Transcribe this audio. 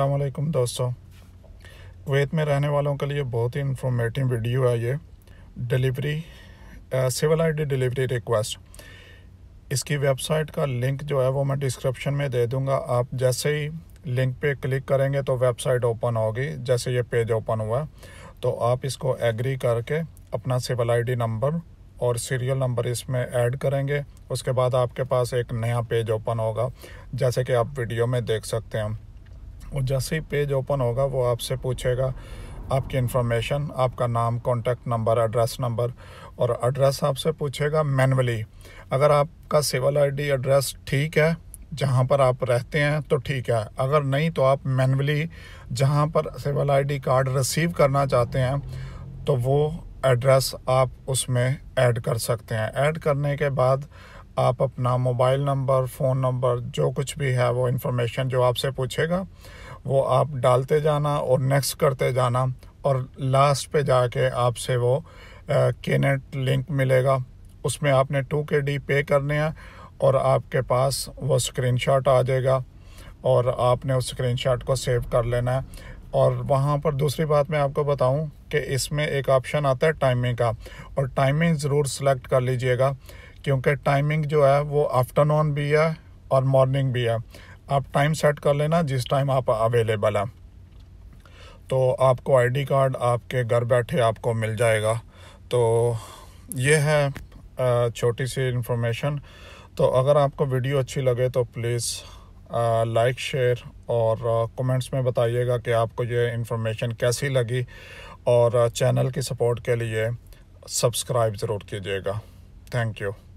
अल्लाम दोस्तों कुवैत में रहने वालों के लिए बहुत ही इंफॉर्मेटिव वीडियो है ये delivery civil ID delivery request इसकी वेबसाइट का लिंक जो है वो मैं डिस्क्रिप्शन में दे दूंगा आप जैसे ही लिंक पे क्लिक करेंगे तो वेबसाइट ओपन होगी जैसे ये पेज ओपन हुआ तो आप इसको एग्री करके अपना सिविल आई नंबर और सीरियल नंबर इसमें ऐड करेंगे उसके बाद आपके पास एक नया पेज ओपन होगा जैसे कि आप वीडियो में देख सकते हैं वो जैसे ही पेज ओपन होगा वो आपसे पूछेगा आपकी इन्फॉर्मेशन आपका नाम कॉन्टैक्ट नंबर एड्रेस नंबर और एड्रेस आपसे पूछेगा मैनुअली अगर आपका सिविल आईडी एड्रेस ठीक है जहाँ पर आप रहते हैं तो ठीक है अगर नहीं तो आप मैनुअली जहाँ पर सिविल आईडी कार्ड रिसीव करना चाहते हैं तो वो एड्रेस आप उसमें ऐड कर सकते हैं ऐड करने के बाद आप अपना मोबाइल नंबर फ़ोन नंबर जो कुछ भी है वो इन्फॉर्मेशन जो आपसे पूछेगा वो आप डालते जाना और नेक्स्ट करते जाना और लास्ट पे जाके आपसे वो केनेट लिंक मिलेगा उसमें आपने टू के डी पे करने हैं और आपके पास वो स्क्रीनशॉट आ जाएगा और आपने उस स्क्रीनशॉट को सेव कर लेना है और वहाँ पर दूसरी बात मैं आपको बताऊँ कि इसमें एक ऑप्शन आता है टाइमिंग का और टाइमिंग ज़रूर सेलेक्ट कर लीजिएगा क्योंकि टाइमिंग जो है वो आफ्टरनून भी है और मॉर्निंग भी है आप टाइम सेट कर लेना जिस टाइम आप अवेलेबल हैं तो आपको आईडी कार्ड आपके घर बैठे आपको मिल जाएगा तो ये है छोटी सी इन्फॉर्मेशन तो अगर आपको वीडियो अच्छी लगे तो प्लीज़ लाइक शेयर और कमेंट्स में बताइएगा कि आपको ये इन्फॉर्मेशन कैसी लगी और चैनल की सपोर्ट के लिए सब्सक्राइब ज़रूर कीजिएगा थैंक यू